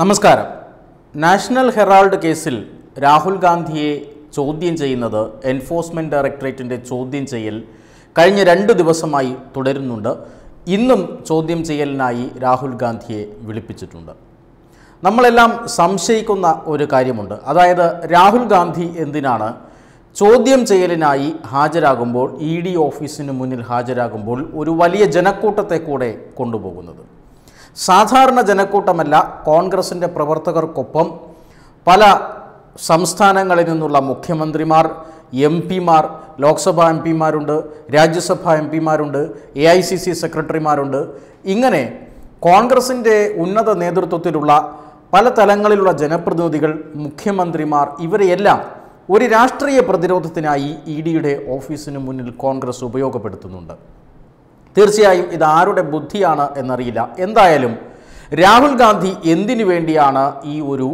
നമസ്കാരം national Herald കേസിൽ രാഹുൽ ഗാന്ധിയെ ചോദ്യം ചെയ്യുന്നത് എൻഫോഴ്സ്മെൻറ്റ് ഡയറക്ടറേറ്റിൻ്റെ ചോദ്യം ചെയ്യൽ കഴിഞ്ഞ രണ്ട് ദിവസമായി തുടരുന്നുണ്ട് ഇന്നും ചോദ്യം ചെയ്യലിനായി രാഹുൽ ഗാന്ധിയെ വിളിപ്പിച്ചിട്ടുണ്ട് നമ്മളെല്ലാം സംശയിക്കുന്ന ഒരു കാര്യമുണ്ട് അതായത് രാഹുൽ ഗാന്ധി എന്തിനാണ് ചോദ്യം ചെയ്യലിനായി ഹാജരാകുമ്പോൾ ഇ ഡി ഓഫീസിന് മുന്നിൽ ഹാജരാകുമ്പോൾ ഒരു വലിയ ജനക്കൂട്ടത്തെ കൂടെ കൊണ്ടുപോകുന്നത് സാധാരണ ജനക്കൂട്ടമല്ല കോൺഗ്രസിൻ്റെ പ്രവർത്തകർക്കൊപ്പം പല സംസ്ഥാനങ്ങളിൽ നിന്നുള്ള മുഖ്യമന്ത്രിമാർ എം പിമാർ ലോക്സഭാ എം പിമാരുണ്ട് രാജ്യസഭാ എം പിമാരുണ്ട് എ ഐ സി സി സെക്രട്ടറിമാരുണ്ട് ഇങ്ങനെ കോൺഗ്രസിൻ്റെ ഉന്നത നേതൃത്വത്തിലുള്ള പല തലങ്ങളിലുള്ള ജനപ്രതിനിധികൾ മുഖ്യമന്ത്രിമാർ ഇവരെയെല്ലാം ഒരു രാഷ്ട്രീയ പ്രതിരോധത്തിനായി ഇ ഡിയുടെ ഓഫീസിന് മുന്നിൽ കോൺഗ്രസ് ഉപയോഗപ്പെടുത്തുന്നുണ്ട് തീർച്ചയായും ഇത് ആരുടെ ബുദ്ധിയാണ് എന്നറിയില്ല എന്തായാലും രാഹുൽ ഗാന്ധി എന്തിനു വേണ്ടിയാണ് ഈ ഒരു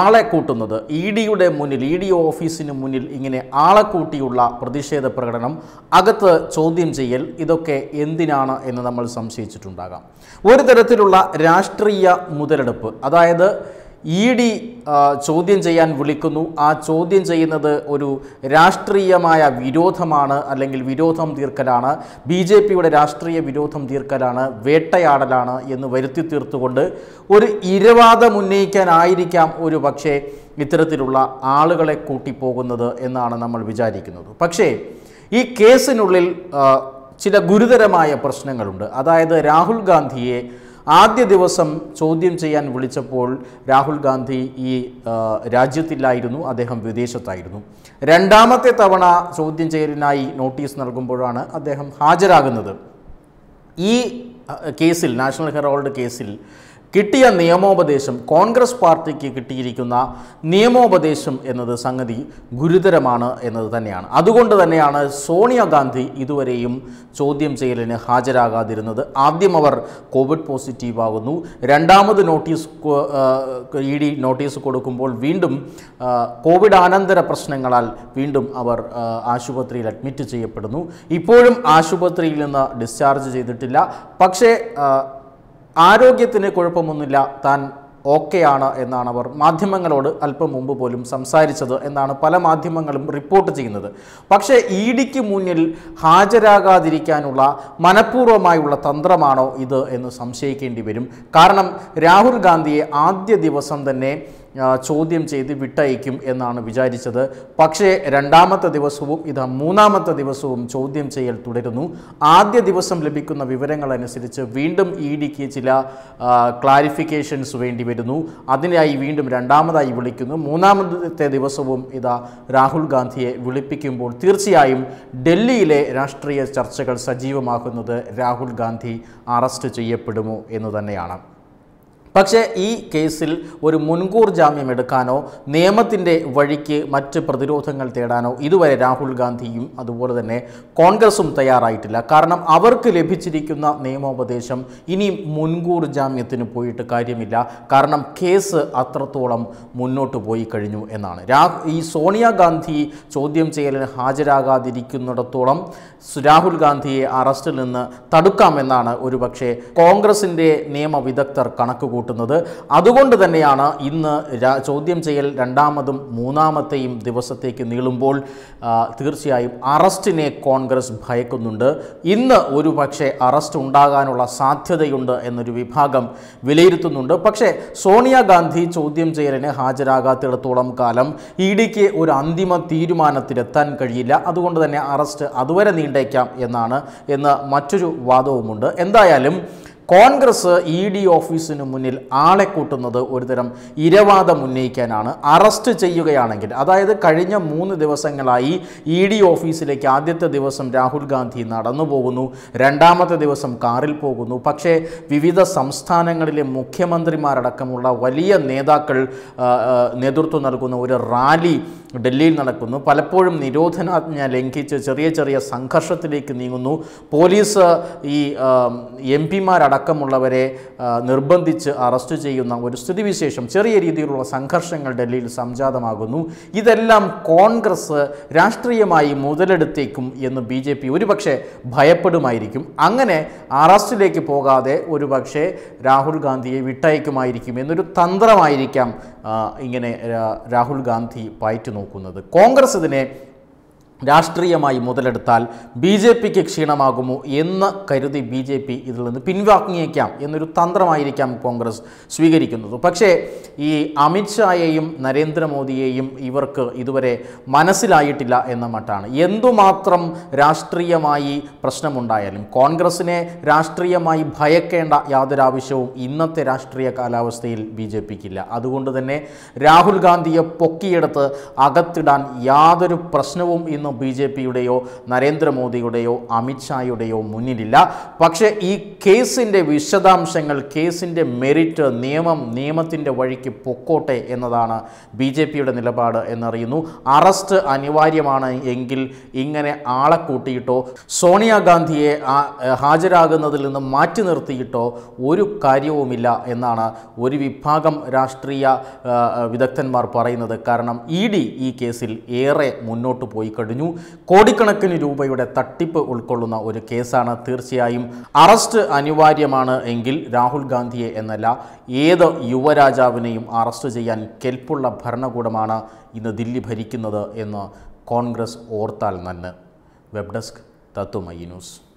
ആളെ കൂട്ടുന്നത് ഇ ഡിയുടെ മുന്നിൽ ഇ ഡി ഓഫീസിന് മുന്നിൽ ഇങ്ങനെ ആളെ കൂട്ടിയുള്ള പ്രതിഷേധ പ്രകടനം അകത്ത് ചോദ്യം ചെയ്യൽ ഇതൊക്കെ എന്തിനാണ് എന്ന് നമ്മൾ സംശയിച്ചിട്ടുണ്ടാകാം ഒരു തരത്തിലുള്ള രാഷ്ട്രീയ മുതലെടുപ്പ് അതായത് ഇ ഡി ചോദ്യം ചെയ്യാൻ വിളിക്കുന്നു ആ ചോദ്യം ചെയ്യുന്നത് ഒരു രാഷ്ട്രീയമായ വിരോധമാണ് അല്ലെങ്കിൽ വിരോധം തീർക്കലാണ് ബി ജെ പിയുടെ രാഷ്ട്രീയ വിരോധം തീർക്കലാണ് വേട്ടയാടലാണ് എന്ന് വരുത്തി തീർത്തുകൊണ്ട് ഒരു ഇരവാദം ഉന്നയിക്കാനായിരിക്കാം ഒരു പക്ഷേ ഇത്തരത്തിലുള്ള ആളുകളെ കൂട്ടിപ്പോകുന്നത് എന്നാണ് നമ്മൾ വിചാരിക്കുന്നത് പക്ഷേ ഈ കേസിനുള്ളിൽ ചില ഗുരുതരമായ പ്രശ്നങ്ങളുണ്ട് അതായത് രാഹുൽ ഗാന്ധിയെ ആദ്യ ദിവസം ചോദ്യം ചെയ്യാൻ വിളിച്ചപ്പോൾ രാഹുൽ ഗാന്ധി ഈ രാജ്യത്തില്ലായിരുന്നു അദ്ദേഹം വിദേശത്തായിരുന്നു രണ്ടാമത്തെ തവണ ചോദ്യം ചെയ്യലിനായി നോട്ടീസ് നൽകുമ്പോഴാണ് അദ്ദേഹം ഹാജരാകുന്നത് ഈ കേസിൽ നാഷണൽ ഹെറോൾഡ് കേസിൽ കിട്ടിയ നിയമോപദേശം കോൺഗ്രസ് പാർട്ടിക്ക് കിട്ടിയിരിക്കുന്ന നിയമോപദേശം എന്നത് സംഗതി ഗുരുതരമാണ് എന്നത് തന്നെയാണ് അതുകൊണ്ട് തന്നെയാണ് സോണിയാഗാന്ധി ഇതുവരെയും ചോദ്യം ചെയ്യലിന് ഹാജരാകാതിരുന്നത് ആദ്യം അവർ കോവിഡ് പോസിറ്റീവ് ആകുന്നു രണ്ടാമത് നോട്ടീസ് ഇ ഡി നോട്ടീസ് കൊടുക്കുമ്പോൾ വീണ്ടും കോവിഡ് ആനന്തര പ്രശ്നങ്ങളാൽ വീണ്ടും അവർ ആശുപത്രിയിൽ അഡ്മിറ്റ് ചെയ്യപ്പെടുന്നു ഇപ്പോഴും ആശുപത്രിയിൽ നിന്ന് ഡിസ്ചാർജ് ചെയ്തിട്ടില്ല പക്ഷേ ആരോഗ്യത്തിന് കുഴപ്പമൊന്നുമില്ല താൻ ഓക്കെയാണ് എന്നാണ് അവർ മാധ്യമങ്ങളോട് അല്പം മുമ്പ് പോലും സംസാരിച്ചത് എന്നാണ് പല മാധ്യമങ്ങളും റിപ്പോർട്ട് ചെയ്യുന്നത് പക്ഷേ ഇ ഡിക്ക് മുന്നിൽ ഹാജരാകാതിരിക്കാനുള്ള മനഃപൂർവ്വമായുള്ള തന്ത്രമാണോ ഇത് എന്ന് സംശയിക്കേണ്ടി വരും കാരണം രാഹുൽ ഗാന്ധിയെ ആദ്യ ദിവസം തന്നെ ചോദ്യം ചെയ്ത് വിട്ടയക്കും എന്നാണ് വിചാരിച്ചത് പക്ഷേ രണ്ടാമത്തെ ദിവസവും ഇത് മൂന്നാമത്തെ ദിവസവും ചോദ്യം ചെയ്യൽ തുടരുന്നു ആദ്യ ദിവസം ലഭിക്കുന്ന വിവരങ്ങൾ അനുസരിച്ച് വീണ്ടും ഇ ഡിക്ക് ചില ക്ലാരിഫിക്കേഷൻസ് വേണ്ടി വരുന്നു അതിനായി വീണ്ടും രണ്ടാമതായി വിളിക്കുന്നു മൂന്നാമത്തെ ദിവസവും ഇതാ രാഹുൽ ഗാന്ധിയെ വിളിപ്പിക്കുമ്പോൾ തീർച്ചയായും ഡൽഹിയിലെ രാഷ്ട്രീയ ചർച്ചകൾ സജീവമാക്കുന്നത് രാഹുൽ ഗാന്ധി അറസ്റ്റ് ചെയ്യപ്പെടുമോ എന്ന് തന്നെയാണ് പക്ഷേ ഈ കേസിൽ ഒരു മുൻകൂർ ജാമ്യം എടുക്കാനോ നിയമത്തിൻ്റെ വഴിക്ക് മറ്റ് പ്രതിരോധങ്ങൾ തേടാനോ ഇതുവരെ രാഹുൽ ഗാന്ധിയും അതുപോലെ തന്നെ കോൺഗ്രസും തയ്യാറായിട്ടില്ല കാരണം അവർക്ക് ലഭിച്ചിരിക്കുന്ന നിയമോപദേശം ഇനി മുൻകൂർ ജാമ്യത്തിന് പോയിട്ട് കാര്യമില്ല കാരണം കേസ് അത്രത്തോളം മുന്നോട്ട് പോയി കഴിഞ്ഞു എന്നാണ് രാ ഈ സോണിയാഗാന്ധി ചോദ്യം ചെയ്യലിന് ഹാജരാകാതിരിക്കുന്നിടത്തോളം രാഹുൽ ഗാന്ധിയെ അറസ്റ്റിൽ നിന്ന് തടുക്കാമെന്നാണ് ഒരുപക്ഷെ കോൺഗ്രസിൻ്റെ നിയമവിദഗ്ധർ കണക്കുകൂടി കൂട്ടുന്നത് അതുകൊണ്ട് തന്നെയാണ് ഇന്ന് ചോദ്യം ചെയ്യൽ രണ്ടാമതും മൂന്നാമത്തെയും ദിവസത്തേക്ക് നീളുമ്പോൾ തീർച്ചയായും അറസ്റ്റിനെ കോൺഗ്രസ് ഭയക്കുന്നുണ്ട് ഇന്ന് ഒരു പക്ഷേ അറസ്റ്റ് ഉണ്ടാകാനുള്ള സാധ്യതയുണ്ട് എന്നൊരു വിഭാഗം വിലയിരുത്തുന്നുണ്ട് പക്ഷേ സോണിയാഗാന്ധി ചോദ്യം ചെയ്യലിന് ഹാജരാകാത്തിടത്തോളം കാലം ഇ ഡിക്ക് ഒരു അന്തിമ തീരുമാനത്തിലെത്താൻ കഴിയില്ല അതുകൊണ്ട് തന്നെ അറസ്റ്റ് അതുവരെ നീണ്ടേക്കാം എന്നാണ് എന്ന് മറ്റൊരു വാദവുമുണ്ട് എന്തായാലും കോൺഗ്രസ് ഇ ഡി ഓഫീസിന് മുന്നിൽ ആളെ കൂട്ടുന്നത് ഒരുതരം ഇരവാദം ഉന്നയിക്കാനാണ് അറസ്റ്റ് ചെയ്യുകയാണെങ്കിൽ അതായത് കഴിഞ്ഞ മൂന്ന് ദിവസങ്ങളായി ഇ ഡി ഓഫീസിലേക്ക് ആദ്യത്തെ ദിവസം രാഹുൽ ഗാന്ധി നടന്നു പോകുന്നു രണ്ടാമത്തെ ദിവസം കാറിൽ പോകുന്നു പക്ഷേ വിവിധ സംസ്ഥാനങ്ങളിലെ മുഖ്യമന്ത്രിമാരടക്കമുള്ള വലിയ നേതാക്കൾ നേതൃത്വം നൽകുന്ന ഒരു റാലി ഡൽഹിയിൽ നടക്കുന്നു പലപ്പോഴും നിരോധനാജ്ഞ ലംഘിച്ച് ചെറിയ ചെറിയ സംഘർഷത്തിലേക്ക് നീങ്ങുന്നു പോലീസ് ഈ എം പിമാരടക്കമുള്ളവരെ നിർബന്ധിച്ച് അറസ്റ്റ് ചെയ്യുന്ന ഒരു സ്ഥിതിവിശേഷം ചെറിയ രീതിയിലുള്ള സംഘർഷങ്ങൾ ഡൽഹിയിൽ സംജാതമാകുന്നു ഇതെല്ലാം കോൺഗ്രസ് രാഷ്ട്രീയമായി മുതലെടുത്തേക്കും എന്ന് ബി ജെ പി ഒരുപക്ഷെ ഭയപ്പെടുമായിരിക്കും അങ്ങനെ അറസ്റ്റിലേക്ക് പോകാതെ ഒരുപക്ഷെ രാഹുൽ ഗാന്ധിയെ വിട്ടയക്കുമായിരിക്കും എന്നൊരു തന്ത്രമായിരിക്കാം ഇങ്ങനെ രാഹുൽ ഗാന്ധി പാറ്റുന്നു നോക്കുന്നത് കോൺഗ്രസ് ഇതിനെ രാഷ്ട്രീയമായി മുതലെടുത്താൽ ബി ജെ പിക്ക് ക്ഷീണമാകുമോ എന്ന് കരുതി ബി ജെ പി ഇതിൽ നിന്ന് പിൻവാങ്ങിയേക്കാം എന്നൊരു തന്ത്രമായിരിക്കാം കോൺഗ്രസ് സ്വീകരിക്കുന്നത് പക്ഷേ ഈ അമിത്ഷായെയും നരേന്ദ്രമോദിയെയും ഇവർക്ക് ഇതുവരെ മനസ്സിലായിട്ടില്ല എന്ന മട്ടാണ് എന്തുമാത്രം രാഷ്ട്രീയമായി പ്രശ്നമുണ്ടായാലും കോൺഗ്രസിനെ രാഷ്ട്രീയമായി ഭയക്കേണ്ട യാതൊരു ആവശ്യവും ഇന്നത്തെ രാഷ്ട്രീയ കാലാവസ്ഥയിൽ ബി ജെ പിക്കില്ല അതുകൊണ്ട് തന്നെ രാഹുൽ ഗാന്ധിയെ പൊക്കിയെടുത്ത് അകത്തിടാൻ യാതൊരു പ്രശ്നവും ഇന്ന് ഇന്നും ബി ജെ പിയുടെയോ നരേന്ദ്രമോദിയുടെയോ അമിത്ഷായുടെയോ മുന്നിലില്ല പക്ഷേ ഈ കേസിൻ്റെ വിശദാംശങ്ങൾ കേസിൻ്റെ മെറിറ്റ് നിയമം നിയമത്തിൻ്റെ വഴിക്ക് പൊക്കോട്ടെ എന്നതാണ് ബി ജെ പിയുടെ നിലപാട് എന്നറിയുന്നു അറസ്റ്റ് അനിവാര്യമാണ് എങ്കിൽ ഇങ്ങനെ ആളെ കൂട്ടിയിട്ടോ സോണിയാഗാന്ധിയെ ഹാജരാകുന്നതിൽ നിന്ന് മാറ്റി നിർത്തിയിട്ടോ ഒരു കാര്യവുമില്ല എന്നാണ് ഒരു വിഭാഗം രാഷ്ട്രീയ വിദഗ്ധന്മാർ പറയുന്നത് കാരണം ഇ ഡി ഈ കേസിൽ ഏറെ മുന്നോട്ട് പോയി കഴിഞ്ഞു കഴിഞ്ഞു കോടിക്കണക്കിന് രൂപയുടെ തട്ടിപ്പ് ഉൾക്കൊള്ളുന്ന ഒരു കേസാണ് തീർച്ചയായും അറസ്റ്റ് അനിവാര്യമാണ് എങ്കിൽ രാഹുൽ ഗാന്ധിയെ എന്നല്ല ഏത് യുവരാജാവിനെയും അറസ്റ്റ് ചെയ്യാൻ കെൽപ്പുള്ള ഭരണകൂടമാണ് ഇന്ന് ദില്ലി ഭരിക്കുന്നത് എന്ന് കോൺഗ്രസ് ഓർത്താൽ നന്ന് വെബ് ഡെസ്ക് തത്വമയി ന്യൂസ്